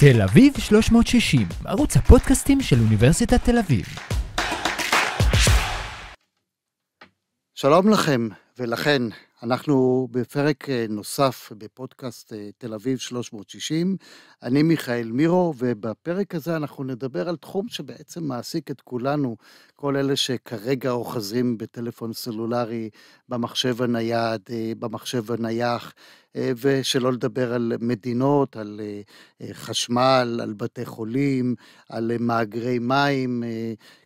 תל אביב 360, ערוץ הפודקאסטים של אוניברסיטת תל אביב. שלום לכם, ולכן אנחנו בפרק אה, נוסף בפודקאסט אה, תל אביב 360. אני מיכאל מירו, ובפרק הזה אנחנו נדבר על תחום שבעצם מעסיק את כולנו, כל אלה שכרגע אוחזים בטלפון סלולרי, במחשב הנייד, אה, במחשב הנייח, ושלא לדבר על מדינות, על חשמל, על בתי חולים, על מאגרי מים,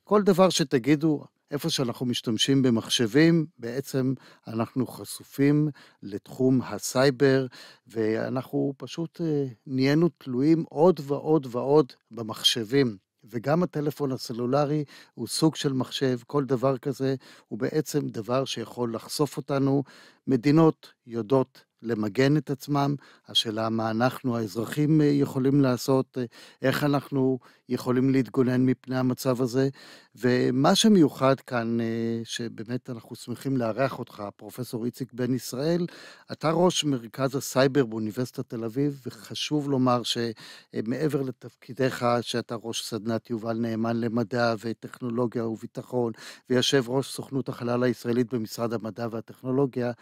כל דבר שתגידו, איפה שאנחנו משתמשים במחשבים, בעצם אנחנו חשופים לתחום הסייבר, ואנחנו פשוט אה, נהיינו תלויים עוד ועוד ועוד במחשבים. וגם הטלפון הסלולרי הוא סוג של מחשב, כל דבר כזה הוא בעצם דבר שיכול לחשוף אותנו. מדינות יודעות למגן את עצמם, השאלה מה אנחנו האזרחים אה, יכולים לעשות, אה, איך אנחנו יכולים להתגונן מפני המצב הזה. ומה שמיוחד כאן, אה, שבאמת אנחנו שמחים לארח אותך, פרופסור איציק בן ישראל, אתה ראש מרכז הסייבר באוניברסיטת תל אביב, וחשוב לומר שמעבר לתפקידיך, שאתה ראש סדנת יובל נאמן למדע וטכנולוגיה וביטחון, ויושב ראש סוכנות החלל הישראלית במשרד המדע והטכנולוגיה,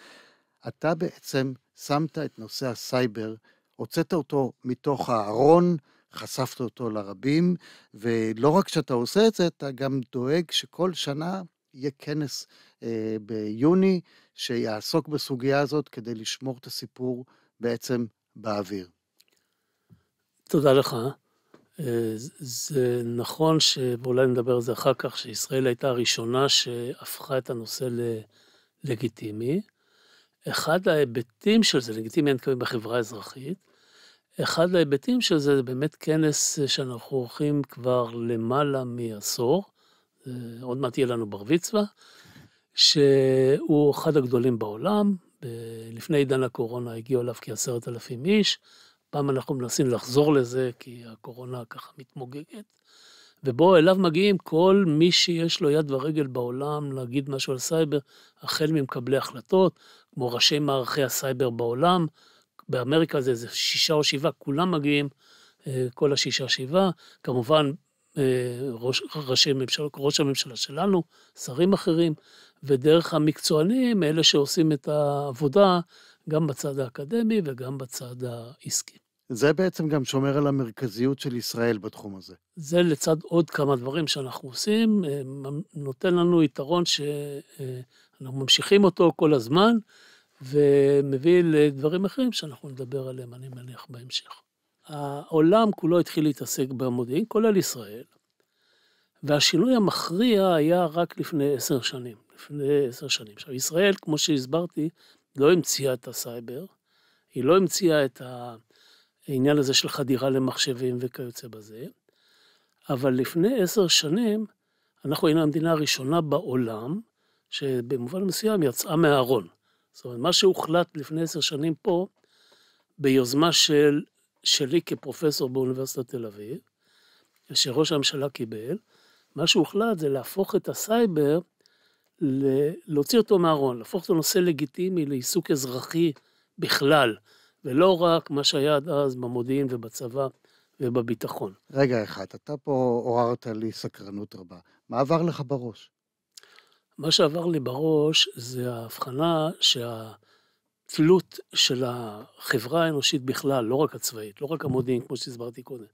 אתה בעצם שמת את נושא הסייבר, הוצאת אותו מתוך הארון, חשפת אותו לרבים, ולא רק שאתה עושה את זה, אתה גם דואג שכל שנה יהיה כנס אה, ביוני שיעסוק בסוגיה הזאת כדי לשמור את הסיפור בעצם באוויר. תודה לך. אה, זה נכון שאולי נדבר על זה אחר כך, שישראל הייתה הראשונה שהפכה את הנושא ללגיטימי. אחד ההיבטים של זה, לגיטימי אני מתכוון בחברה האזרחית, אחד ההיבטים של זה זה באמת כנס שאנחנו עורכים כבר למעלה מעשור, עוד מעט יהיה לנו בר מצווה, שהוא אחד הגדולים בעולם, לפני עידן הקורונה הגיעו אליו כעשרת אלפים איש, פעם אנחנו מנסים לחזור לזה כי הקורונה ככה מתמוגגת. ובו אליו מגיעים כל מי שיש לו יד ורגל בעולם להגיד משהו על סייבר, החל ממקבלי החלטות, כמו ראשי מערכי הסייבר בעולם, באמריקה זה איזה שישה או שבעה, כולם מגיעים, אה, כל השישה שבעה, כמובן אה, ראש, ראשי ממשל, ראש הממשלה שלנו, שרים אחרים, ודרך המקצוענים, אלה שעושים את העבודה גם בצד האקדמי וגם בצד העסקי. זה בעצם גם שומר על המרכזיות של ישראל בתחום הזה. זה לצד עוד כמה דברים שאנחנו עושים, אה, נותן לנו יתרון שאנחנו אה, ממשיכים אותו כל הזמן, ומביא לדברים אחרים שאנחנו נדבר עליהם, אני מניח, בהמשך. העולם כולו התחיל להתעסק במודיעין, כולל ישראל, והשינוי המכריע היה רק לפני עשר שנים. לפני עשר שנים. עכשיו, ישראל, כמו שהסברתי, לא המציאה את הסייבר, היא לא המציאה את ה... העניין הזה של חדירה למחשבים וכיוצא בזה. אבל לפני עשר שנים, אנחנו היינו המדינה הראשונה בעולם, שבמובן מסוים יצאה מהארון. זאת אומרת, מה שהוחלט לפני עשר שנים פה, ביוזמה של, שלי כפרופסור באוניברסיטת תל אביב, שראש הממשלה קיבל, מה שהוחלט זה להפוך את הסייבר, להוציא אותו מהארון, להפוך אותו לנושא לגיטימי לעיסוק אזרחי בכלל, ולא רק מה שהיה עד אז במודיעין ובצבא ובביטחון. רגע אחד, אתה פה עוררת לי סקרנות רבה. מה עבר לך בראש? מה שעבר לי בראש זה ההבחנה שהתלות של החברה האנושית בכלל, לא רק הצבאית, לא רק המודיעין, כמו שהסברתי קודם,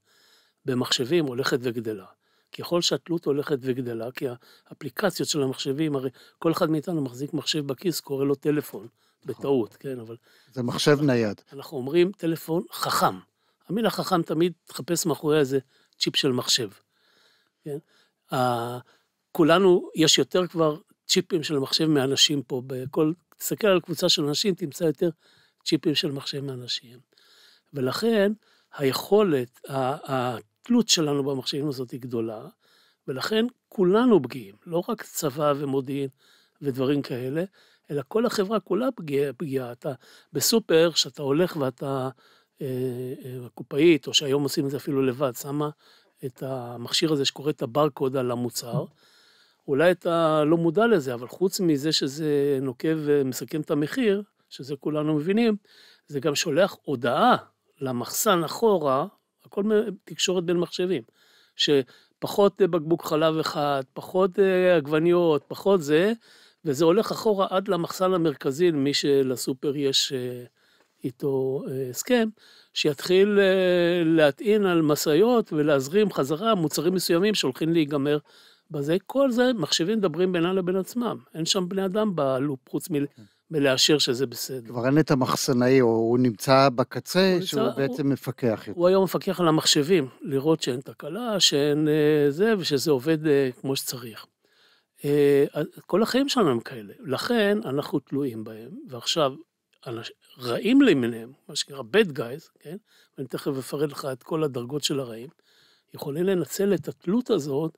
במחשבים הולכת וגדלה. ככל שהתלות הולכת וגדלה, כי האפליקציות של המחשבים, הרי כל אחד מאיתנו מחזיק מחשב בכיס, קורא לו טלפון. נכון. בטעות, כן, אבל... זה מחשב נייד. אנחנו אומרים טלפון חכם. המילה חכם תמיד תחפש מאחורי איזה צ'יפ של מחשב. כן? Uh, כולנו, יש יותר כבר צ'יפים של מחשב מאנשים פה. בכל, תסתכל על קבוצה של אנשים, תמצא יותר צ'יפים של מחשב מאנשים. ולכן היכולת, התלות שלנו במחשבים הזאת היא גדולה, ולכן כולנו פגיעים, לא רק צבא ומודיעין ודברים כאלה, אלא כל החברה כולה פגיעה. פגיע. אתה בסופר, כשאתה הולך ואתה, אה, אה, הקופאית, או שהיום עושים את זה אפילו לבד, שמה את המכשיר הזה שקורא את הברקוד על המוצר, אולי אתה לא מודע לזה, אבל חוץ מזה שזה נוקב ומסכם את המחיר, שזה כולנו מבינים, זה גם שולח הודעה למחסן אחורה, הכל תקשורת בין מחשבים, שפחות בקבוק חלב אחד, פחות אה, עגבניות, פחות זה, וזה הולך אחורה עד למחסן המרכזי, למי שלסופר יש אה, איתו אה, הסכם, שיתחיל אה, להטעין על משאיות ולהזרים חזרה מוצרים מסוימים שהולכים להיגמר בזה. כל זה מחשבים מדברים בינם לבין עצמם. אין שם בני אדם בלופ, חוץ מ... ולאשר כן. שזה בסדר. כבר אין את המחסנאי, או הוא נמצא בקצה, הוא נמצא, שהוא הוא, בעצם מפקח הוא היום מפקח על המחשבים, לראות שאין תקלה, שאין זה, ושזה עובד כמו שצריך. אה, כל החיים שלנו הם כאלה, לכן אנחנו תלויים בהם, ועכשיו, רעים למיניהם, מה שנקרא bad guys, כן? ואני תכף אפרט לך את כל הדרגות של הרעים, יכולים לנצל את התלות הזאת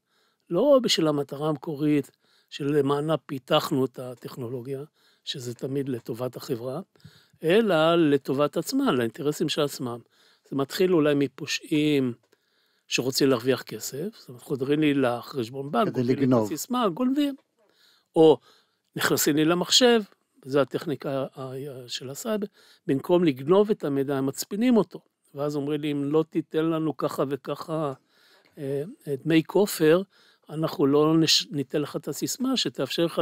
לא בשביל המטרה המקורית שלמענה פיתחנו את הטכנולוגיה, שזה תמיד לטובת החברה, אלא לטובת עצמם, לאינטרסים של עצמם. זה מתחיל אולי מפושעים, שרוצה להרוויח כסף, זאת אומרת, חודרים לי לחשבון בנק, כדי לגנוב. כדי סיסמה, גונבים. או נכנסים לי למחשב, זו הטכניקה של הסייבר, במקום לגנוב את המידע, הם מצפינים אותו. ואז אומרים לי, אם לא תיתן לנו ככה וככה אה, דמי כופר, אנחנו לא נש... ניתן לך את הסיסמה שתאפשר לך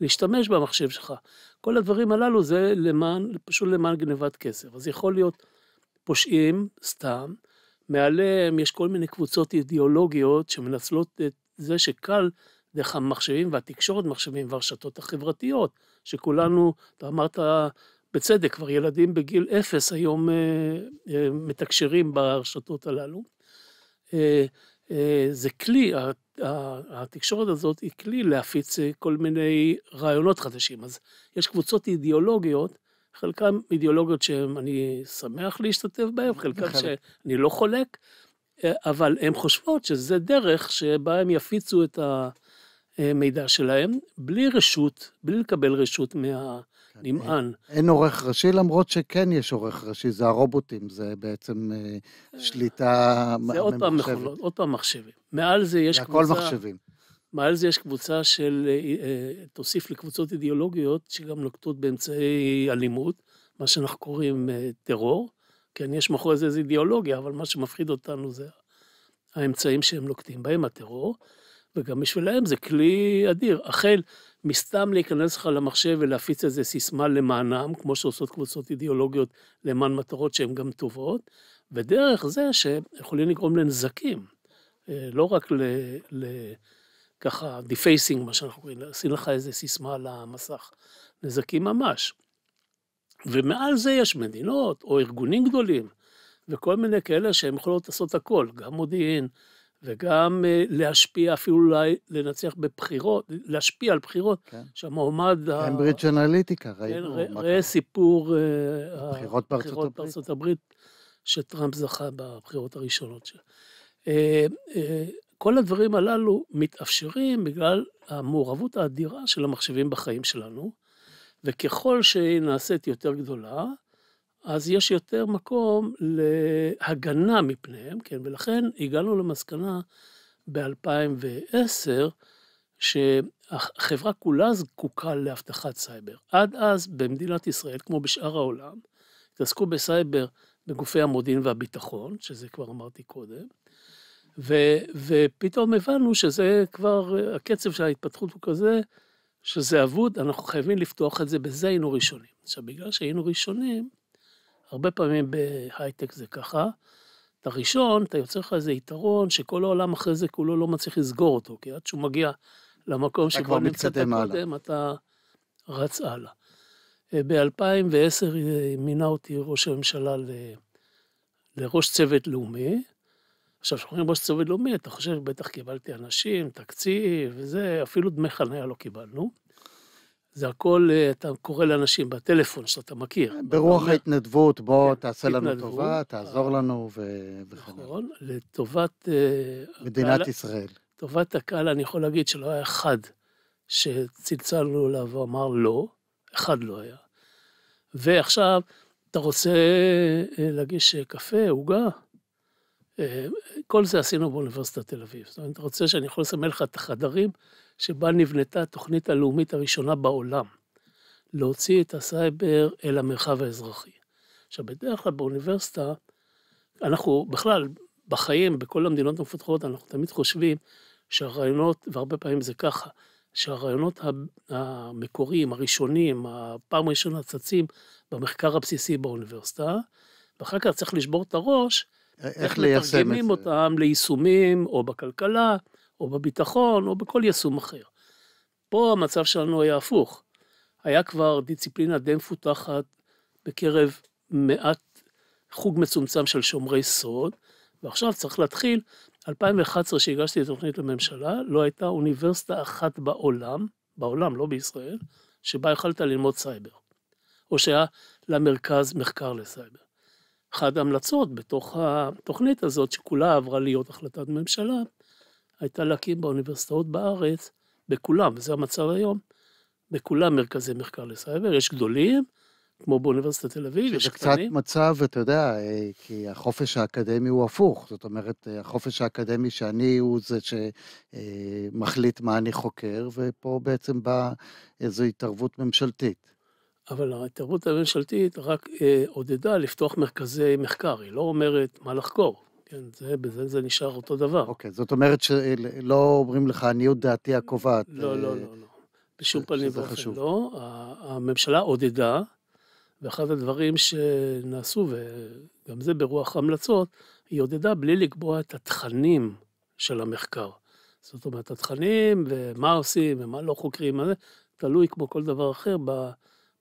להשתמש במחשב שלך. כל הדברים הללו זה למען, פשוט למען גנבת כסף. אז יכול להיות פושעים סתם, מעליהם יש כל מיני קבוצות אידיאולוגיות שמנצלות את זה שקל דרך המחשבים והתקשורת מחשבים והרשתות החברתיות, שכולנו, אתה אמרת בצדק, כבר ילדים בגיל אפס היום אה, אה, מתקשרים ברשתות הללו. אה, אה, זה כלי, התקשורת הזאת היא כלי להפיץ כל מיני רעיונות חדשים. אז יש קבוצות אידיאולוגיות חלקם אידיאולוגיות שאני שמח להשתתף בהן, חלקם נכון. שאני לא חולק, אבל הן חושבות שזה דרך שבה הן יפיצו את המידע שלהן, בלי רשות, בלי לקבל רשות מה... נמען. כן, אין, עורך ראשי, למרות שכן יש עורך ראשי, זה הרובוטים, זה בעצם אה, אה, שליטה זה ממוחשבת. זה עוד פעם מכונות, מחשבים. מעל זה יש קבוצה... זה הכל מחשבים. מעל זה יש קבוצה של, אה, אה, תוסיף לקבוצות אידיאולוגיות שגם נוקטות באמצעי אלימות, מה שאנחנו קוראים אה, טרור. כן, יש מאחורי זה איזו אידיאולוגיה, אבל מה שמפחיד אותנו זה האמצעים שהם נוקטים בהם, הטרור, וגם בשבילם זה כלי אדיר. החל מסתם להיכנס לך למחשב ולהפיץ איזה סיסמה למענם, כמו שעושות קבוצות אידיאולוגיות למען מטרות שהן גם טובות, ודרך זה שיכולים לגרום לנזקים, לא רק ל... ל ככה דיפייסינג, מה שאנחנו קוראים, לשים לך איזה סיסמה על המסך. נזקים ממש. ומעל זה יש מדינות או ארגונים גדולים וכל מיני כאלה שהם יכולות לעשות הכל, גם מודיעין וגם אה, להשפיע, אפילו אולי לנצח בבחירות, להשפיע על בחירות, כן. שהמועמד... קיימברידג' אנליטיקה, כן, ראינו. כן, ראה סיפור... הבחירות אה, בארצות, בארצות הברית. שטראמפ זכה בבחירות הראשונות שלו. אה, כל הדברים הללו מתאפשרים בגלל המעורבות האדירה של המחשבים בחיים שלנו, וככל שהיא נעשית יותר גדולה, אז יש יותר מקום להגנה מפניהם, כן, ולכן הגענו למסקנה ב-2010, שהחברה כולה זקוקה לאבטחת סייבר. עד אז במדינת ישראל, כמו בשאר העולם, התעסקו בסייבר בגופי המודיעין והביטחון, שזה כבר אמרתי קודם, ו, ופתאום הבנו שזה כבר, הקצב של ההתפתחות הוא כזה, שזה אבוד, אנחנו חייבים לפתוח את זה, בזה היינו ראשונים. עכשיו, בגלל שהיינו ראשונים, הרבה פעמים בהייטק זה ככה, אתה ראשון, אתה יוצר לך איזה יתרון שכל העולם אחרי זה כולו לא מצליח לסגור אותו, כי עד שהוא מגיע למקום שבו נמצאת קודם, אתה רץ הלאה. ב-2010 מינה אותי ראש הממשלה ל... לראש צוות לאומי, עכשיו, כשאומרים אומרים צוות לאומי, אתה חושב, בטח קיבלתי אנשים, תקציב וזה, אפילו דמי חניה לא קיבלנו. זה הכל, אה, אתה קורא לאנשים בטלפון שאתה מכיר. כן, ברוח ההתנדבות, בוא, כן, תעשה לנו טובה, אה, תעזור לנו וכן נכון, לטובת... אה, מדינת ישראל. לטובת הקהל, אני יכול להגיד שלא היה אחד שצלצלנו אליו ואמר לא, אחד לא היה. ועכשיו, אתה רוצה להגיש קפה, עוגה? כל זה עשינו באוניברסיטת תל אביב. זאת אומרת, אתה רוצה שאני יכול לסמל לך את החדרים שבה נבנתה התוכנית הלאומית הראשונה בעולם, להוציא את הסייבר אל המרחב האזרחי. עכשיו, בדרך כלל באוניברסיטה, אנחנו בכלל, בחיים, בכל המדינות המפותחות, אנחנו תמיד חושבים שהרעיונות, והרבה פעמים זה ככה, שהרעיונות המקוריים, הראשונים, הפעם הראשונה צצים במחקר הבסיסי באוניברסיטה, ואחר כך צריך לשבור את הראש איך, ליישם את זה. מתרגמים אותם ליישומים, או בכלכלה, או בביטחון, או בכל יישום אחר. פה המצב שלנו היה הפוך. היה כבר דיציפלינה די מפותחת בקרב מעט, חוג מצומצם של שומרי סוד, ועכשיו צריך להתחיל. 2011, שהגשתי את התוכנית לממשלה, לא הייתה אוניברסיטה אחת בעולם, בעולם, לא בישראל, שבה יכלת ללמוד סייבר. או שהיה לה מרכז מחקר לסייבר. אחת ההמלצות בתוך התוכנית הזאת, שכולה עברה להיות החלטת ממשלה, הייתה להקים באוניברסיטאות בארץ, בכולם, וזה המצב היום, בכולם מרכזי מחקר לסייבר, יש גדולים, כמו באוניברסיטת תל אביב, יש קטנים. שזה קצת מצב, אתה יודע, אה, כי החופש האקדמי הוא הפוך. זאת אומרת, אה, החופש האקדמי שאני הוא זה שמחליט מה אני חוקר, ופה בעצם באה איזו התערבות ממשלתית. אבל ההתערבות הממשלתית רק אה, עודדה לפתוח מרכזי מחקר, היא לא אומרת מה לחקור. כן, זה, בזה זה נשאר אותו דבר. אוקיי, okay, זאת אומרת שלא אומרים לך, עניות דעתי הקובעת. לא, לא, אה, לא, לא, לא. בשום פנים ואופן לא. הממשלה עודדה, ואחד הדברים שנעשו, וגם זה ברוח המלצות, היא עודדה בלי לקבוע את התכנים של המחקר. זאת אומרת, התכנים ומה עושים ומה לא חוקרים, תלוי כמו כל דבר אחר ב...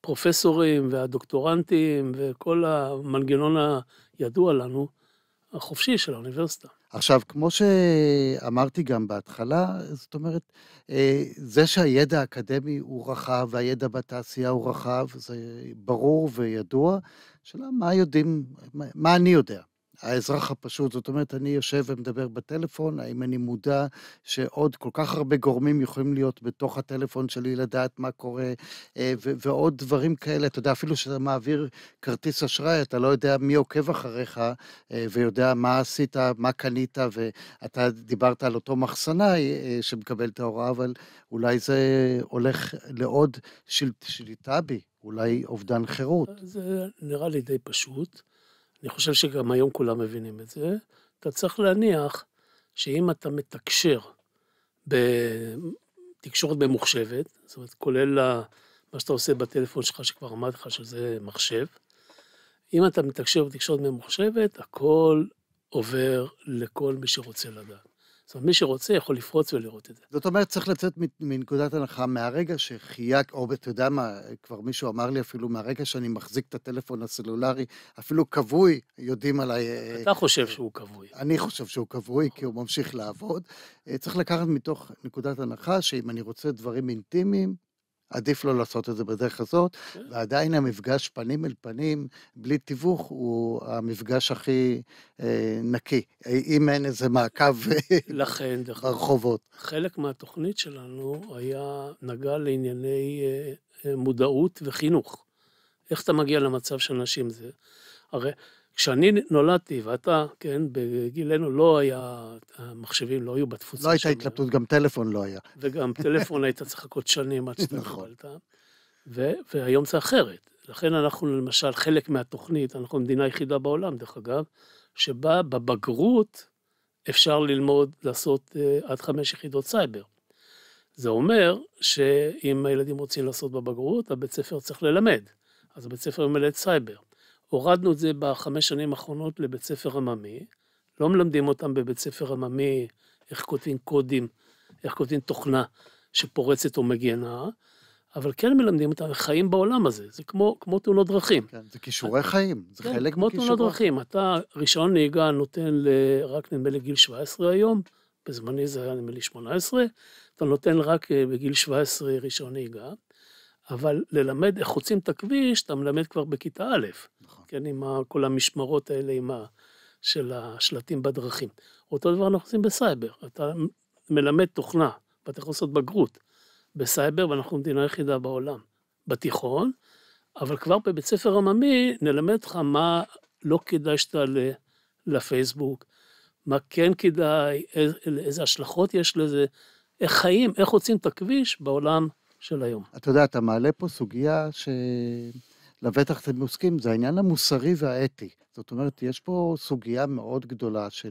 הפרופסורים והדוקטורנטים וכל המנגנון הידוע לנו, החופשי של האוניברסיטה. עכשיו, כמו שאמרתי גם בהתחלה, זאת אומרת, אה, זה שהידע האקדמי הוא רחב והידע בתעשייה הוא רחב, זה ברור וידוע. השאלה מה יודעים, מה, אני יודע. האזרח הפשוט. זאת אומרת, אני יושב ומדבר בטלפון, האם אני מודע שעוד כל כך הרבה גורמים יכולים להיות בתוך הטלפון שלי, לדעת מה קורה, אה, ו- ועוד דברים כאלה. אתה יודע, אפילו כשאתה מעביר כרטיס אשראי, אתה לא יודע מי עוקב אחריך אה, ויודע מה עשית, מה קנית, ואתה דיברת על אותו מחסנאי אה, שמקבל את ההוראה, אבל אולי זה הולך לעוד של... שליטה בי. אולי אובדן חירות. זה נראה לי די פשוט. אני חושב שגם היום כולם מבינים את זה, אתה צריך להניח שאם אתה מתקשר בתקשורת ממוחשבת, זאת אומרת, כולל מה שאתה עושה בטלפון שלך, שכבר אמרתי לך שזה מחשב, אם אתה מתקשר בתקשורת ממוחשבת, הכל עובר לכל מי שרוצה לדעת. זאת אומרת, מי שרוצה יכול לפרוץ ולראות את זה. זאת אומרת, צריך לצאת מנקודת הנחה, מהרגע שחייק, או אתה יודע מה, כבר מישהו אמר לי אפילו, מהרגע שאני מחזיק את הטלפון הסלולרי, אפילו כבוי, יודעים עליי... אה, אה, אתה חושב שהוא כבוי. אני חושב שהוא כבוי, כי הוא ממשיך לעבוד. אה, צריך לקחת מתוך נקודת הנחה שאם אני רוצה דברים אינטימיים, עדיף לא לעשות את זה בדרך הזאת, okay. כן. ועדיין המפגש פנים אל פנים, בלי תיווך, הוא המפגש הכי אה, נקי, אם אין איזה מעקב לכן, ברחובות. חלק מהתוכנית שלנו היה, נגע לענייני אה, אה, מודעות וחינוך. איך אתה מגיע למצב של נשים זה? הרי כשאני נולדתי, ואתה, כן, בגילנו לא היה, המחשבים לא היו בתפוצה. לא הייתה התלבטות, גם טלפון לא היה. וגם טלפון היית צריך לחכות שנים עד שאתה נכון. קיבלת. והיום זה אחרת. לכן אנחנו, למשל, חלק מהתוכנית, אנחנו המדינה היחידה בעולם, דרך אגב, שבה בבגרות אפשר ללמוד לעשות אה, עד חמש יחידות סייבר. זה אומר שאם הילדים רוצים לעשות בבגרות, הבית ספר צריך ללמד. אז הבית ספר את סייבר. הורדנו את זה בחמש שנים האחרונות לבית ספר עממי. לא מלמדים אותם בבית ספר עממי איך כותבים קודים, איך כותבים תוכנה שפורצת או מגנה, אבל כן מלמדים אותם איך חיים בעולם הזה. זה כמו, כמו תאונות דרכים. כן, זה כישורי אתה, חיים, זה כן, חלק מכישורי. כמו תאונות דרכים. אתה רישיון נהיגה נותן ל, רק נדמה לי גיל 17 היום, בזמני זה היה נדמה לי 18, אתה נותן רק אה, בגיל 17 רישיון נהיגה. אבל ללמד איך חוצים את הכביש, אתה מלמד כבר בכיתה א', נכון. כן, עם כל המשמרות האלה, עם ה... של השלטים בדרכים. אותו דבר אנחנו עושים בסייבר, אתה מלמד תוכנה, ואתה יכול לעשות בגרות בסייבר, ואנחנו המדינה היחידה בעולם, בתיכון, אבל כבר בבית ספר עממי נלמד אותך מה לא כדאי שתעלה לפייסבוק, מה כן כדאי, איזה, איזה השלכות יש לזה, איך חיים, איך חוצים את הכביש בעולם של היום. אתה יודע, אתה מעלה פה סוגיה ש... לבטח אתם עוסקים, זה העניין המוסרי והאתי. זאת אומרת, יש פה סוגיה מאוד גדולה של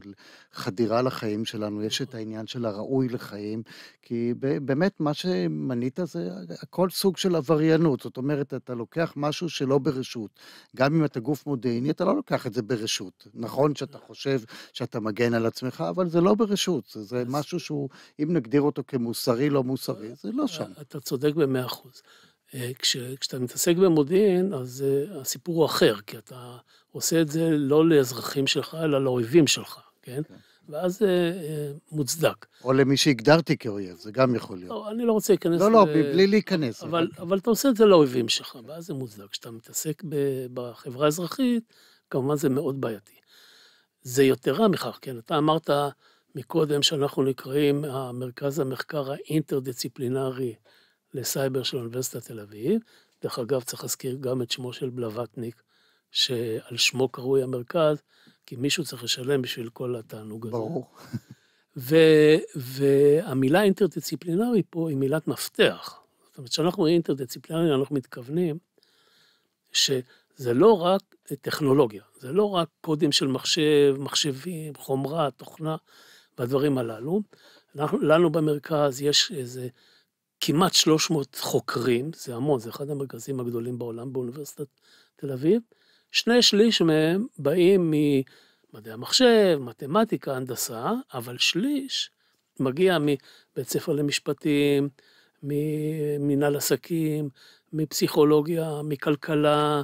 חדירה לחיים שלנו, יש את נכון. העניין של הראוי לחיים, כי באמת מה שמנית זה כל סוג של עבריינות. זאת אומרת, אתה לוקח משהו שלא ברשות. גם אם אתה גוף מודיעיני, אתה לא לוקח את זה ברשות. נכון שאתה נכון. חושב שאתה מגן על עצמך, אבל זה לא ברשות. זה משהו שהוא, אם נגדיר אותו כמוסרי, לא מוסרי, אה, זה לא אה, שם. אתה צודק במאה אחוז. אה, כש, כשאתה מתעסק במודיעין, אז אה, הסיפור הוא אחר, כי אתה עושה את זה לא לאזרחים שלך, אלא לאויבים שלך, כן? כן. ואז זה אה, אה, מוצדק. או למי שהגדרתי כאויב, זה גם יכול להיות. לא, אני לא רוצה להיכנס... לא, לא, ל... בלי להיכנס. אבל, אבל... אבל אתה עושה את זה לאויבים שלך, ואז זה מוצדק. כשאתה מתעסק ב... בחברה האזרחית, כמובן זה מאוד בעייתי. זה יתרה מכך, כן? אתה אמרת מקודם שאנחנו נקראים המרכז המחקר האינטרדיציפלינרי לסייבר של אוניברסיטת תל אביב. דרך אגב, צריך להזכיר גם את שמו של בלווטניק, שעל שמו קרוי המרכז, כי מישהו צריך לשלם בשביל כל התענוג הזה. ברור. ו- והמילה אינטרדיציפלינרי פה היא מילת מפתח. זאת אומרת, כשאנחנו אומרים אינטרדיציפלינרי, אנחנו מתכוונים שזה לא רק טכנולוגיה, זה לא רק קודים של מחשב, מחשבים, חומרה, תוכנה והדברים הללו. אנחנו, לנו במרכז יש איזה כמעט 300 חוקרים, זה המון, זה אחד המרכזים הגדולים בעולם באוניברסיטת תל אביב, שני שליש מהם באים ממדעי המחשב, מתמטיקה, הנדסה, אבל שליש מגיע מבית ספר למשפטים, ממנהל עסקים, מפסיכולוגיה, מכלכלה,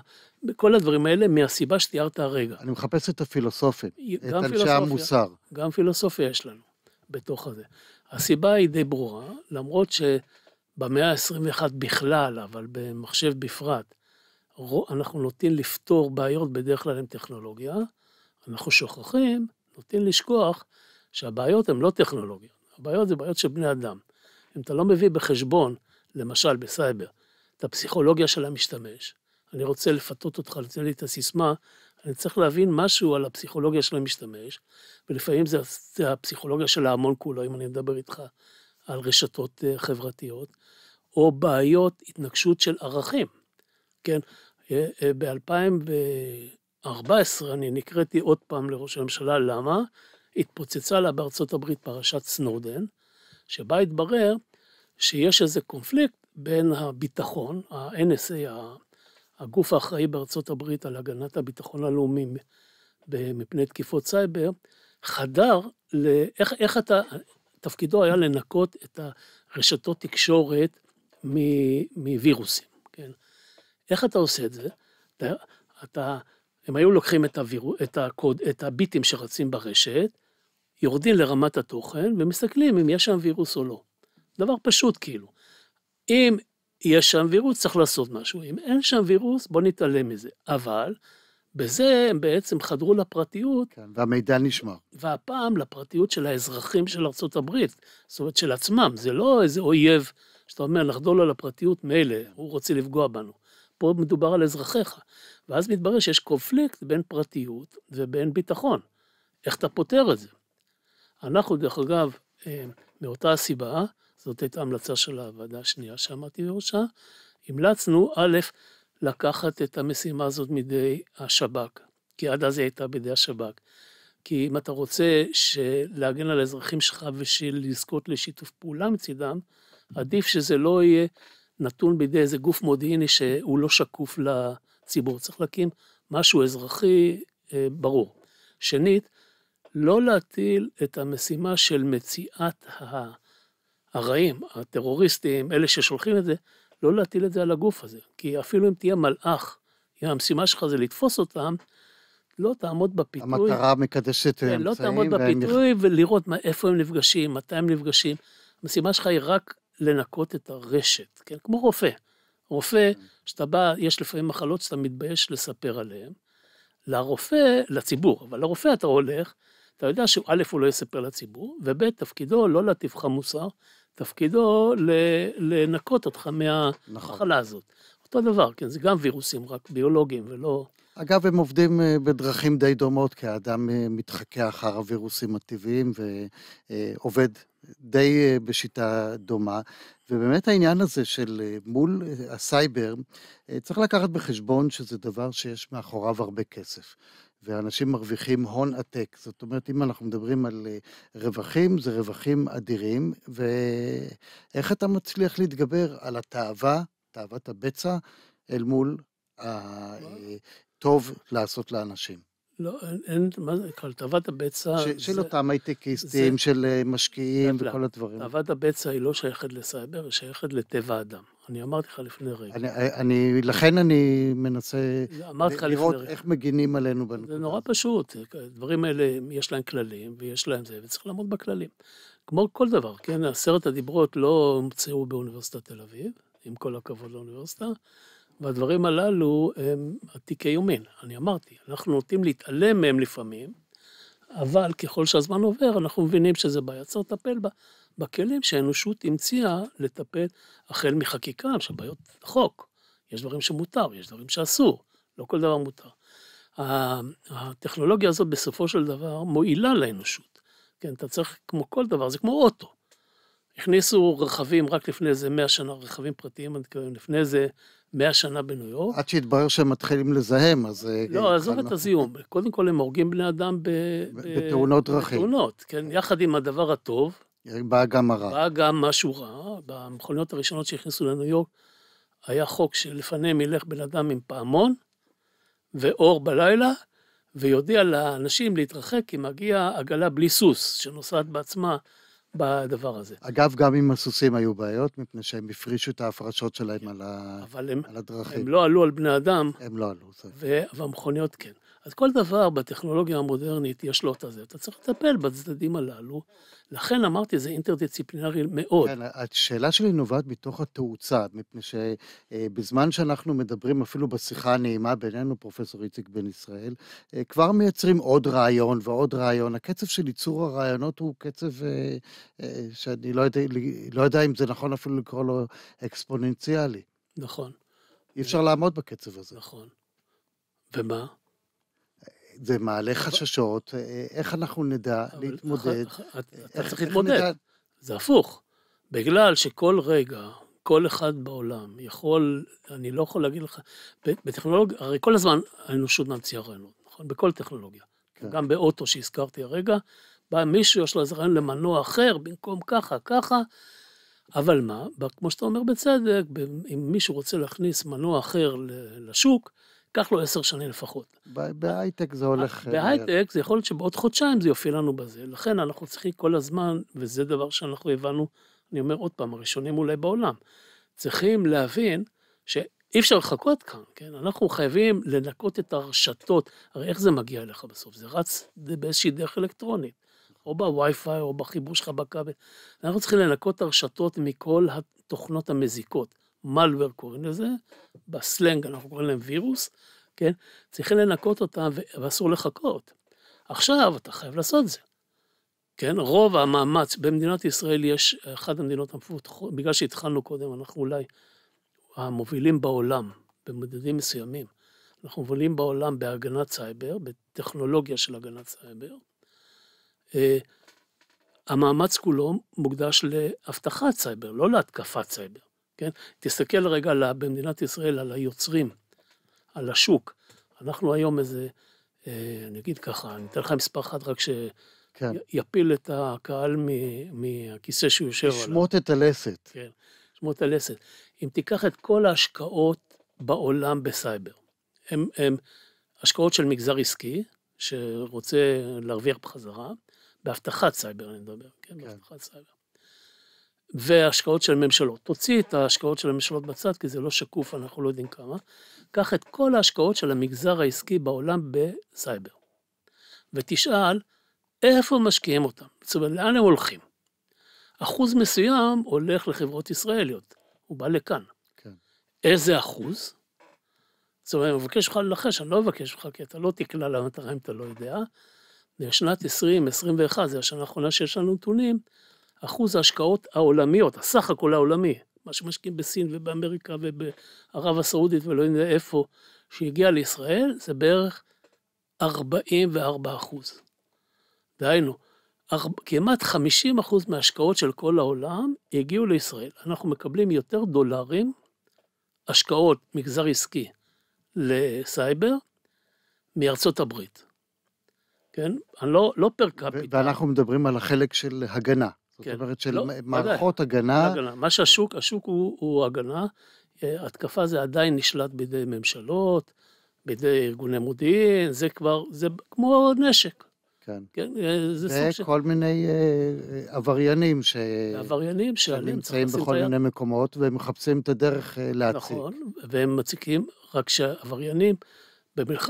כל הדברים האלה מהסיבה שתיארת הרגע. אני מחפש את הפילוסופים, את אנשי המוסר. גם פילוסופיה יש לנו בתוך הזה. הסיבה היא די ברורה, למרות ש... במאה ה-21 בכלל, אבל במחשב בפרט, אנחנו נוטים לפתור בעיות בדרך כלל עם טכנולוגיה, אנחנו שוכחים, נוטים לשכוח, שהבעיות הן לא טכנולוגיה, הבעיות זה בעיות של בני אדם. אם אתה לא מביא בחשבון, למשל בסייבר, את הפסיכולוגיה של המשתמש, אני רוצה לפתות אותך, לתת לי את הסיסמה, אני צריך להבין משהו על הפסיכולוגיה של המשתמש, ולפעמים זה, זה הפסיכולוגיה של ההמון כולו, אם אני מדבר איתך על רשתות אה, חברתיות, או בעיות התנגשות של ערכים, כן? אה, אה, ב-2014 אני נקראתי עוד פעם לראש הממשלה, למה? התפוצצה לה בארצות הברית פרשת סנודן, שבה התברר שיש איזה קונפליקט בין הביטחון, ה-NSA, הגוף האחראי בארצות הברית על הגנת הביטחון הלאומי מפני תקיפות סייבר, חדר לאיך איך אתה, תפקידו היה לנקות את הרשתות תקשורת מווירוסים, כן? איך אתה עושה את זה? אתה, אתה, הם היו לוקחים את, הווירו, את, הקוד, את הביטים שרצים ברשת, יורדים לרמת התוכן ומסתכלים אם יש שם וירוס או לא. דבר פשוט כאילו. אם יש שם וירוס, צריך לעשות משהו. אם אין שם וירוס, בוא נתעלם מזה. אבל בזה הם בעצם חדרו לפרטיות. כן, והמידע נשמר. והפעם לפרטיות של האזרחים של ארה״ב, זאת אומרת של עצמם, זה לא איזה אויב כשאתה אומר, לחדול על הפרטיות, מילא, הוא רוצה לפגוע בנו. פה מדובר על אזרחיך. ואז מתברר שיש קונפליקט בין פרטיות ובין ביטחון. איך אתה פותר את זה? אנחנו, דרך אגב, אה, מאותה הסיבה, זאת הייתה המלצה של הוועדה השנייה שעמדתי בראשה, המלצנו, א', לקחת את המשימה הזאת מידי השב"כ, כי עד אז היא הייתה בידי השב"כ. כי אם אתה רוצה להגן על האזרחים שלך ושלזכות לשיתוף פעולה מצידם, עדיף שזה לא יהיה נתון בידי איזה גוף מודיעיני שהוא לא שקוף לציבור. צריך להקים משהו אזרחי אה, ברור. שנית, לא להטיל את המשימה של מציאת הרעים, הטרוריסטים, אלה ששולחים את זה, לא להטיל את זה על הגוף הזה. כי אפילו אם תהיה מלאך, אם המשימה שלך זה לתפוס אותם, לא תעמוד בפיתוי. המטרה מקדשת אמצעים. כן, לא תעמוד בפיתוי ולראות מה, איפה הם נפגשים, מתי הם נפגשים. המשימה שלך היא רק לנקות את הרשת, כן? כמו רופא. רופא, כן. כשאתה בא, יש לפעמים מחלות שאתה מתבייש לספר עליהן. לרופא, לציבור, אבל לרופא אתה הולך, אתה יודע שא' הוא לא יספר לציבור, וב' תפקידו לא להטיף לך מוסר, תפקידו לנקות אותך נכון. מהמחלה נכון. הזאת. אותו דבר, כן, זה גם וירוסים, רק ביולוגיים ולא... אגב, הם עובדים אה, בדרכים די דומות, כי האדם אה, מתחכה אחר הווירוסים הטבעיים ועובד אה, די אה, בשיטה דומה, ובאמת העניין הזה של אה, מול אה, הסייבר, צריך לקחת בחשבון שזה דבר שיש מאחוריו הרבה כסף. ואנשים מרוויחים הון עתק. זאת אומרת, אם אנחנו מדברים על רווחים, זה רווחים אדירים, ואיך אתה מצליח להתגבר על התאווה, תאוות הבצע, אל מול הטוב נכון. לעשות לאנשים. לא, אין, אין מה זה, תאוות הבצע... ש, זה... של אותם הייטקיסטים, זה... של אה, משקיעים לא, וכל לא. הדברים. תאוות הבצע היא לא שייכת לסייבר, היא שייכת לטבע אדם. אני אמרתי לך לפני רגע. אני, אה, אני, לכן אני מנסה לא, לראות לפני איך מגינים עלינו בנקודה. זה נורא פשוט, הדברים אה, האלה, יש להם כללים ויש להם זה, וצריך לעמוד בכללים. כמו כל דבר, כן, עשרת הדיברות לא הומצאו באוניברסיטת תל אביב, עם כל הכבוד לאוניברסיטה. והדברים הללו הם עתיקי יומין. אני אמרתי, אנחנו נוטים להתעלם מהם לפעמים, אבל ככל שהזמן עובר, אנחנו מבינים שזה בעיה. צריך לטפל בה בכלים שהאנושות המציאה לטפל החל מחקיקה, של בעיות חוק. יש דברים שמותר, יש דברים שאסור, לא כל דבר מותר. הטכנולוגיה הזאת בסופו של דבר מועילה לאנושות. כן, אתה צריך, כמו כל דבר, זה כמו אוטו. הכניסו רכבים רק לפני איזה 100 שנה, רכבים פרטיים, אני מתכוון, לפני איזה מאה שנה בניו יורק. עד שהתברר שהם מתחילים לזהם, אז... אה, לא, כן, עזוב כן, את נכון. הזיהום. קודם כל, הם הורגים בני אדם ב... בתאונות דרכים. בתאונות, כן. יחד עם הדבר הטוב. בא גם הרע. בא גם משהו רע. במכוניות הראשונות שהכניסו לניו יורק, היה חוק שלפניהם ילך בן אדם עם פעמון ואור בלילה, ויודיע לאנשים להתרחק כי מגיעה עגלה בלי סוס, שנוסעת בעצמה בדבר הזה. אגב, גם עם הסוסים היו בעיות, מפני שהם הפרישו את ההפרשות שלהם כן, על, ה... על הם, הדרכים. אבל הם לא עלו על בני אדם. הם לא עלו, זה. ו... והמכוניות כן. אז כל דבר בטכנולוגיה המודרנית יש לו את הזה, אתה צריך לטפל בצדדים הללו. לכן אמרתי, זה אינטרדיציפלינרי מאוד. כן, השאלה שלי נובעת מתוך התאוצה, מפני שבזמן שאנחנו מדברים, אפילו בשיחה הנעימה בינינו, פרופ' איציק בן ישראל, כבר מייצרים עוד רעיון ועוד רעיון. הקצב של ייצור הרעיונות הוא קצב אה, אה, שאני לא יודע, לא יודע אם זה נכון אפילו לקרוא לו אקספוננציאלי. נכון. אי אפשר לעמוד בקצב הזה. נכון. ומה? זה מעלה חששות, אה, אה, איך אנחנו נדע להתמודד? אתה צריך להתמודד, זה הפוך. בגלל שכל רגע, כל אחד בעולם יכול, אני לא יכול להגיד לך, בטכנולוגיה, הרי כל הזמן האנושות ממציאה רעיונות, נכון? בכל טכנולוגיה. כן. גם באוטו שהזכרתי הרגע, בא מישהו, יש לו איזה רעיון למנוע אחר, במקום ככה, ככה, אבל מה, כמו שאתה אומר בצדק, אם מישהו רוצה להכניס מנוע אחר לשוק, ייקח לו עשר שנים לפחות. בהייטק זה הולך... אה, בהייטק זה יכול להיות שבעוד חודשיים זה יופיע לנו בזה. לכן אנחנו צריכים כל הזמן, וזה דבר שאנחנו הבנו, אני אומר עוד פעם, הראשונים אולי בעולם, צריכים להבין שאי אפשר לחכות כאן, כן? אנחנו חייבים לנקות את הרשתות. הרי איך זה מגיע אליך בסוף? זה רץ באיזושהי דרך אלקטרונית. או בווי-פיי או בחיבור שלך בכבל. אנחנו צריכים לנקות את הרשתות מכל התוכנות המזיקות. מלוור קוראים לזה, בסלנג אנחנו קוראים להם וירוס, כן? צריכים לנקות אותם ואסור לחכות. עכשיו אתה חייב לעשות את זה. כן, רוב המאמץ במדינת ישראל יש אחת המדינות המפותחות, בגלל שהתחלנו קודם, אנחנו אולי המובילים בעולם במדדים מסוימים. אנחנו מובילים בעולם בהגנת סייבר, בטכנולוגיה של הגנת סייבר. אה, המאמץ כולו מוקדש לאבטחת סייבר, לא להתקפת סייבר. כן? תסתכל רגע לה, במדינת ישראל על היוצרים, על השוק. אנחנו היום איזה, אה, אני אגיד ככה, אני אתן לך מספר אחת רק ש... כן. יפיל את הקהל מהכיסא שהוא יושב עליו. ישמוט את הלסת. כן, ישמוט את הלסת. אם תיקח את כל ההשקעות בעולם בסייבר, הם, הם השקעות של מגזר עסקי, שרוצה להרוויח בחזרה, באבטחת סייבר אני מדבר, כן, כן. באבטחת סייבר. והשקעות של ממשלות. תוציא את ההשקעות של הממשלות בצד, כי זה לא שקוף, אנחנו לא יודעים כמה. קח את כל ההשקעות של המגזר העסקי בעולם בסייבר, ותשאל איפה משקיעים אותם, זאת אומרת, לאן הם הולכים. אחוז מסוים הולך לחברות ישראליות, הוא בא לכאן. כן. איזה אחוז? זאת אומרת, אני מבקש ממך לנחש, אני לא אבקש ממך, כי אתה לא תקלע למטרה אם אתה לא יודע. בשנת 2021, זו השנה האחרונה שיש לנו נתונים, אחוז ההשקעות העולמיות, הסך הכל העולמי, מה שמשקיעים בסין ובאמריקה ובערב הסעודית ולא יודע איפה, שהגיע לישראל, זה בערך 44 אחוז. דהיינו, כמעט 50 אחוז מההשקעות של כל העולם הגיעו לישראל. אנחנו מקבלים יותר דולרים, השקעות, מגזר עסקי, לסייבר, מארצות הברית. כן? אני לא, לא פר קפיטל. ואנחנו מדברים על החלק של הגנה. זאת כן. אומרת של לא, מערכות ודאי. הגנה. הגנה. מה שהשוק, השוק הוא, הוא הגנה. אה, התקפה זה עדיין נשלט בידי ממשלות, בידי ארגוני מודיעין, זה כבר, זה כמו נשק. כן. כן אה, זה סוג של... וכל מיני אה, אה עבריינים ש... עבריינים שנמצאים בכל מיני מקומות והם מחפשים את הדרך להציג. נכון, והם מציקים, רק שעבריינים...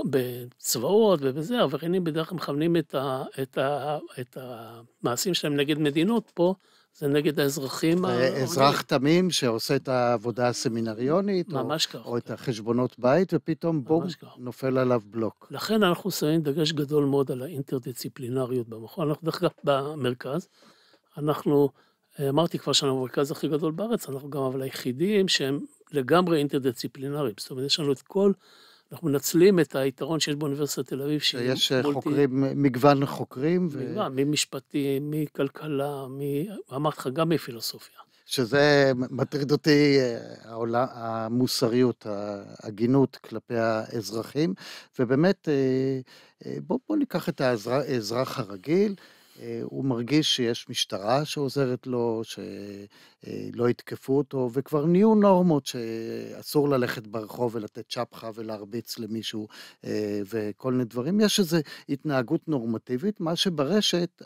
בצבאות ובזה, עבריינים בדרך כלל מכוונים את, ה, את, ה, את המעשים שלהם נגד מדינות פה, זה נגד האזרחים. אזרח תמים שעושה את העבודה הסמינריונית, ממש או, כך, או את כן. החשבונות בית, ופתאום בום, כך. נופל עליו בלוק. לכן אנחנו שמים דגש גדול מאוד על האינטרדיציפלינריות במכון, אנחנו דרך אגב במרכז, אנחנו, אה, אמרתי כבר שאנחנו המרכז הכי גדול בארץ, אנחנו גם אבל היחידים שהם לגמרי אינטרדיציפלינריים, זאת אומרת, יש לנו את כל... אנחנו מנצלים את היתרון שיש באוניברסיטת תל אביב. שיש אה, חוקרים, מגוון חוקרים. מגוון, ו... ממשפטים, מכלכלה, מ... אמרתי לך, גם מפילוסופיה. שזה מטריד אותי אה, העולם, המוסריות, ההגינות כלפי האזרחים, ובאמת, אה, בואו בוא ניקח את האזרח הרגיל, אה, הוא מרגיש שיש משטרה שעוזרת לו, שלא אה, יתקפו אותו, וכבר נהיו נורמות שאסור ללכת ברחוב ולתת צ'פחה ולהרביץ למישהו אה, וכל מיני דברים. יש איזו התנהגות נורמטיבית, מה שברשת,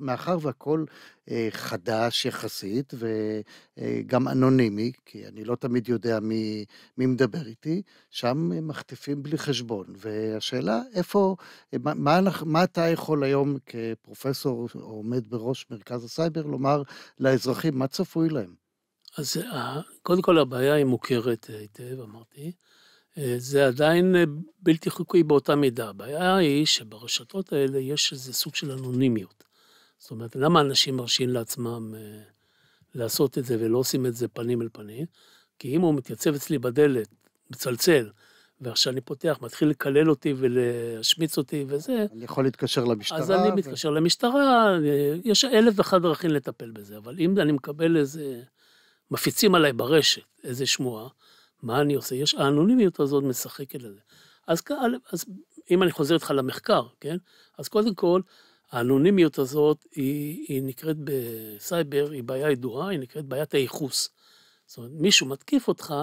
מאחר והכל אה, חדש יחסית וגם אה, אנונימי, כי אני לא תמיד יודע מי, מי מדבר איתי, שם הם מחטיפים בלי חשבון. והשאלה, איפה, מה, מה, מה אתה יכול היום כפרופסור עומד בראש מרכז הסייבר לומר לאזרחים, מה צפוי להם? אז אה, קודם כל הבעיה היא מוכרת היטב, אמרתי. זה עדיין בלתי חוקי באותה מידה. הבעיה היא שברשתות האלה יש איזה סוג של אנונימיות. זאת אומרת, למה אנשים מרשים לעצמם אה, לעשות את זה ולא עושים את זה פנים אל פנים? כי אם הוא מתייצב אצלי בדלת, מצלצל, ועכשיו אני פותח, מתחיל לקלל אותי ולהשמיץ אותי וזה. אני יכול להתקשר למשטרה. אז אני ו... מתקשר למשטרה, יש אלף ואחת דרכים לטפל בזה, אבל אם אני מקבל איזה, מפיצים עליי ברשת איזה שמועה, מה אני עושה? יש, האנונימיות הזאת משחקת לזה. אז, אז אם אני חוזר איתך למחקר, כן? אז קודם כל, האנונימיות הזאת היא, היא נקראת בסייבר, היא בעיה ידועה, היא נקראת בעיית הייחוס. זאת אומרת, מישהו מתקיף אותך,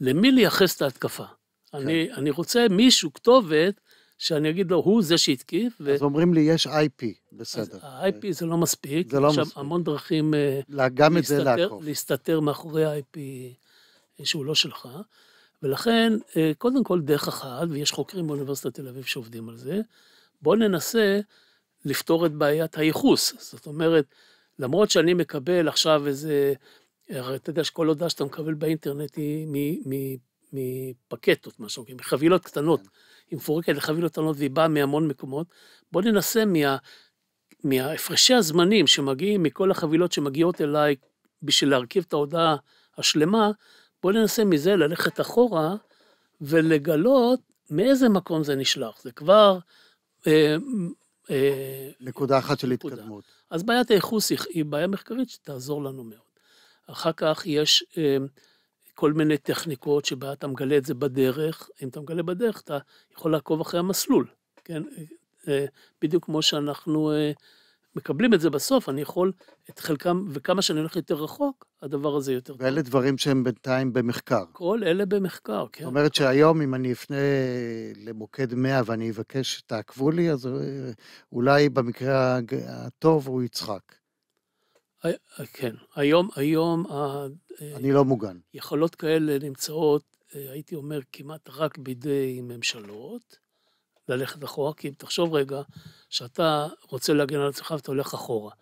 למי לייחס את ההתקפה? כן. אני, אני רוצה מישהו, כתובת, שאני אגיד לו, הוא זה שהתקיף. ו... אז אומרים לי, יש IP, בסדר. ה-IP זה לא מספיק. זה לא מספיק. יש המון דרכים... אה, גם להסתתר, את זה לעקוב. להסתתר מאחורי ה-IP אה, שהוא לא שלך. ולכן, אה, קודם כל, דרך אחת, ויש חוקרים באוניברסיטת תל אביב שעובדים על זה, בואו ננסה לפתור את בעיית הייחוס. זאת אומרת, למרות שאני מקבל עכשיו איזה, הרי אתה יודע שכל הודעה שאתה מקבל באינטרנט היא מפקטות, מה שאומרים, מחבילות קטנות. היא מפורקת לחבילות קטנות והיא באה מהמון מקומות. בוא ננסה מה, מהפרשי הזמנים שמגיעים מכל החבילות שמגיעות אליי בשביל להרכיב את ההודעה השלמה, בוא ננסה מזה ללכת אחורה ולגלות מאיזה מקום זה נשלח. זה כבר אה, אה, נקודה אחת של נקודה. התקדמות. אז בעיית הייחוס היא בעיה מחקרית שתעזור לנו מאוד. אחר כך יש אה, כל מיני טכניקות שבה אתה מגלה את זה בדרך. אם אתה מגלה בדרך, אתה יכול לעקוב אחרי המסלול, כן? אה, בדיוק כמו שאנחנו מקבלים את זה בסוף, אני יכול את חלקם, וכמה שאני הולך יותר רחוק, הדבר הזה יותר טוב. ואלה דברים שהם בינתיים במחקר. כל אלה במחקר, כן. זאת אומרת שהיום, אם אני אפנה למוקד 100 ואני אבקש שתעקבו לי, אז אה, אולי במקרה הטוב הוא יצחק. כן, היום, היום... אה, אני לא מוגן. יכולות כאלה נמצאות, אה, הייתי אומר, כמעט רק בידי ממשלות. ללכת אחורה, כי אם תחשוב רגע שאתה רוצה להגן על עצמך ואתה הולך אחורה.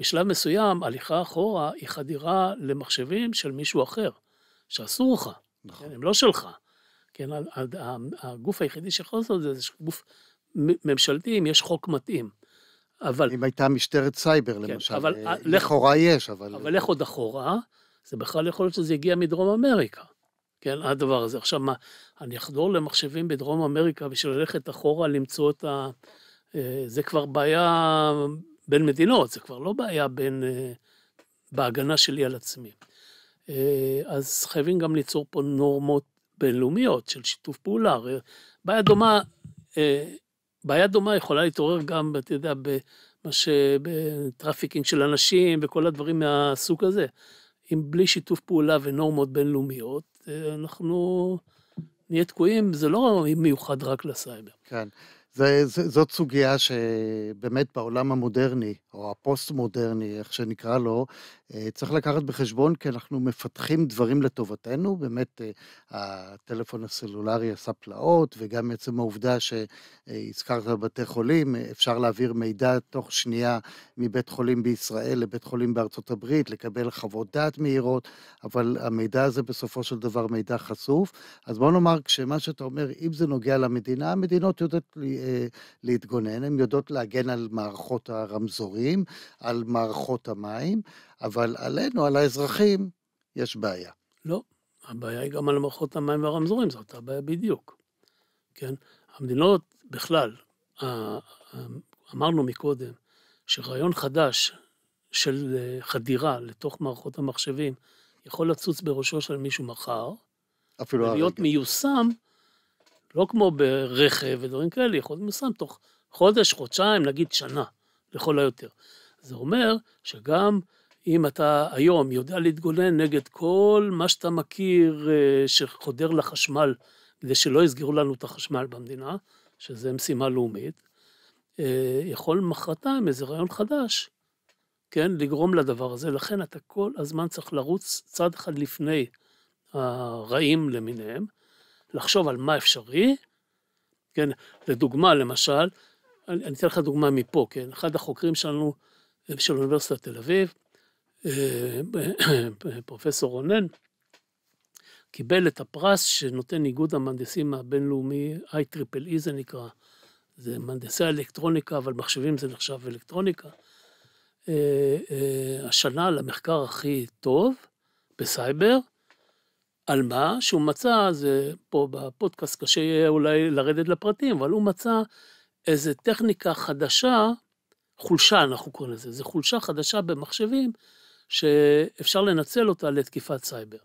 בשלב מסוים, הליכה אחורה היא חדירה למחשבים של מישהו אחר, שאסור לך, נכון. כן, הם לא שלך. כן, הגוף היחידי שיכול לעשות את זה, זה גוף ממשלתי, אם יש חוק מתאים. אבל... אם הייתה משטרת סייבר, כן, למשל, אבל, אה, לכאורה יש, אבל... אבל לך עוד אחורה, זה בכלל יכול להיות שזה הגיע מדרום אמריקה. כן, הדבר הזה. עכשיו מה, אני אחדור למחשבים בדרום אמריקה בשביל ללכת אחורה למצוא את ה... אה, זה כבר בעיה בין מדינות, זה כבר לא בעיה בין... אה, בהגנה שלי על עצמי. אה, אז חייבים גם ליצור פה נורמות בינלאומיות של שיתוף פעולה. הרי בעיה דומה, בעיה דומה יכולה להתעורר גם, אתה יודע, במה ש... בטראפיקינג של אנשים וכל הדברים מהסוג הזה. אם בלי שיתוף פעולה ונורמות בינלאומיות, אה, אנחנו נהיה תקועים, זה לא מיוחד רק לסייבר. כן. זה, זה, זאת סוגיה שבאמת בעולם המודרני, או הפוסט-מודרני, איך שנקרא לו, אה, צריך לקחת בחשבון, כי אנחנו מפתחים דברים לטובתנו. באמת, אה, הטלפון הסלולרי עשה פלאות, וגם עצם העובדה שהזכרת בתי חולים, אה, אפשר להעביר מידע תוך שנייה מבית חולים בישראל לבית חולים בארצות הברית, לקבל חוות דעת מהירות, אבל המידע הזה בסופו של דבר מידע חשוף. אז בוא נאמר, כשמה שאתה אומר, אם זה נוגע למדינה, המדינות יודעות אה, להתגונן, הן יודעות להגן על מערכות הרמזורים, על מערכות המים, אבל עלינו, על האזרחים, יש בעיה. לא, הבעיה היא גם על מערכות המים והרמזורים, זאת הבעיה בדיוק. כן? המדינות בכלל, אמרנו מקודם, שרעיון חדש של אה, חדירה לתוך מערכות המחשבים יכול לצוץ בראשו של מישהו מחר, אפילו ולהיות מיושם לא כמו ברכב ודברים כאלה, יכול להיות מסוים תוך חודש, חודשיים, נגיד שנה, לכל היותר. זה אומר שגם אם אתה היום יודע להתגונן נגד כל מה שאתה מכיר אה, שחודר לחשמל, כדי שלא יסגרו לנו את החשמל במדינה, שזה משימה לאומית, אה, יכול מחרתיים איזה רעיון חדש, כן, לגרום לדבר הזה. לכן אתה כל הזמן צריך לרוץ צעד אחד לפני הרעים למיניהם, לחשוב על מה אפשרי, כן, לדוגמה למשל, אני, אני אתן לך דוגמה מפה, כן, אחד החוקרים שלנו של אוניברסיטת תל אביב, אה, פרופסור רונן, קיבל את הפרס שנותן איגוד המהנדסים הבינלאומי, IEEE e זה נקרא, זה מהנדסי אלקטרוניקה, אבל מחשבים זה נחשב אלקטרוניקה. אה, אה, השנה למחקר הכי טוב בסייבר, על מה שהוא מצא, זה פה בפודקאסט קשה יהיה אולי לרדת לפרטים, אבל הוא מצא איזה טכניקה חדשה, חולשה אנחנו קוראים לזה, זו חולשה חדשה במחשבים, שאפשר לנצל אותה לתקיפת סייבר.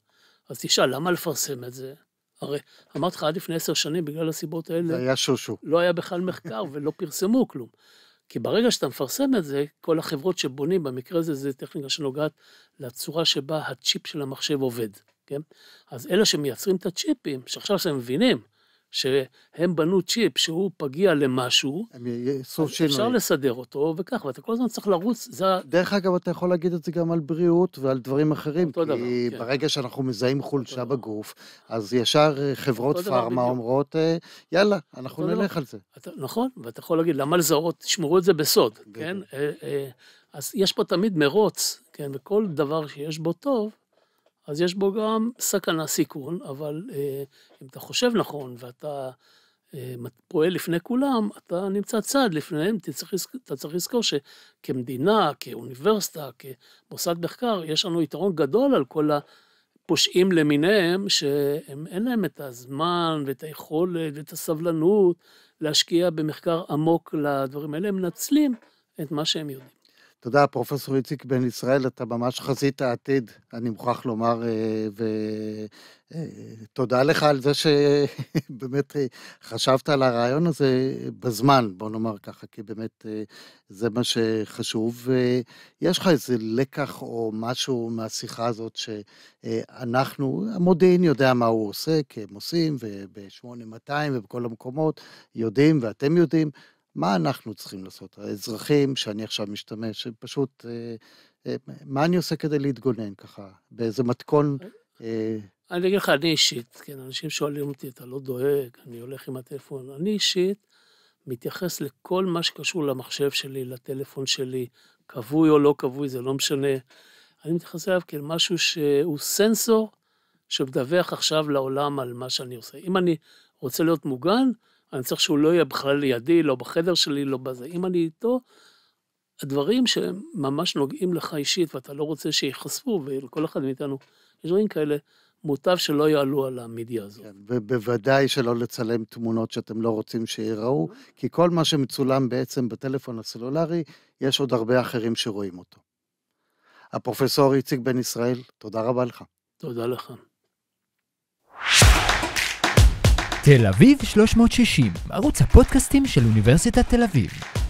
אז תשאל, למה לפרסם את זה? הרי אמרתי לך, עד לפני עשר שנים, בגלל הסיבות האלה... זה היה שושו. לא היה בכלל מחקר ולא פרסמו כלום. כי ברגע שאתה מפרסם את זה, כל החברות שבונים, במקרה הזה זה טכניקה שנוגעת לצורה שבה הצ'יפ של המחשב עובד. כן? אז אלה שמייצרים את הצ'יפים, שעכשיו שהם מבינים שהם בנו צ'יפ שהוא פגיע למשהו, הם יעשו שינוי. אפשר לסדר אותו וכך, ואתה כל הזמן צריך לרוץ, זה... דרך אגב, אתה יכול להגיד את זה גם על בריאות ועל דברים אחרים, כי דבר, כן. ברגע שאנחנו מזהים חולשה בגוף, אז ישר אה, חברות פארמה אומרות, אה, יאללה, אנחנו נלך על זה. אתה, נכון, ואתה יכול להגיד, למה לזהות, תשמרו את זה בסוד, כן? אה, אז יש פה תמיד מרוץ, כן, וכל דבר שיש בו טוב, אז יש בו גם סכנה סיכון, אבל אה, אם אתה חושב נכון ואתה אה, פועל לפני כולם, אתה נמצא צעד לפניהם, תצריך, אתה צריך לזכור שכמדינה, כאוניברסיטה, כמוסד מחקר, יש לנו יתרון גדול על כל הפושעים למיניהם, שאין להם את הזמן ואת היכולת ואת הסבלנות להשקיע במחקר עמוק לדברים האלה, הם מנצלים את מה שהם יודעים. תודה, פרופ' איציק בן ישראל, אתה ממש חזית העתיד, אני מוכרח לומר, אה, ותודה אה, לך על זה שבאמת אה, חשבת על הרעיון הזה בזמן, בוא נאמר ככה, כי באמת זה מה שחשוב. יש לך איזה לקח או משהו מהשיחה הזאת שאנחנו, המודיעין יודע מה הוא עושה, כי הם עושים, וב-8200 ובכל המקומות יודעים, ואתם יודעים, מה אנחנו צריכים לעשות? האזרחים שאני עכשיו משתמש, פשוט, אה, אה, מה אני עושה כדי להתגונן ככה, באיזה מתכון? אה, אני אגיד לך, אני אישית, כן, אנשים שואלים אותי, אתה לא דואג, אני הולך עם הטלפון. אני אישית מתייחס לכל מה שקשור למחשב שלי, לטלפון שלי, כבוי או לא כבוי, זה לא משנה. אני מתייחס אליו כאל משהו שהוא סנסור שמדווח עכשיו לעולם על מה שאני עושה. אם אני רוצה להיות מוגן, אני צריך שהוא לא יהיה בכלל לידי, לא בחדר שלי, לא בזה. אם אני איתו, הדברים שממש נוגעים לך אישית ואתה לא רוצה שייחשפו, ולכל אחד מאיתנו יש דברים כאלה, מוטב שלא יעלו על המדיה הזאת. כן, ובוודאי שלא לצלם תמונות שאתם לא רוצים שייראו, כי כל מה שמצולם בעצם בטלפון הסלולרי, יש עוד הרבה אחרים שרואים אותו. הפרופסור איציק בן ישראל, תודה רבה לך. תודה לך. תל אביב 360, ערוץ הפודקאסטים של אוניברסיטת תל אביב.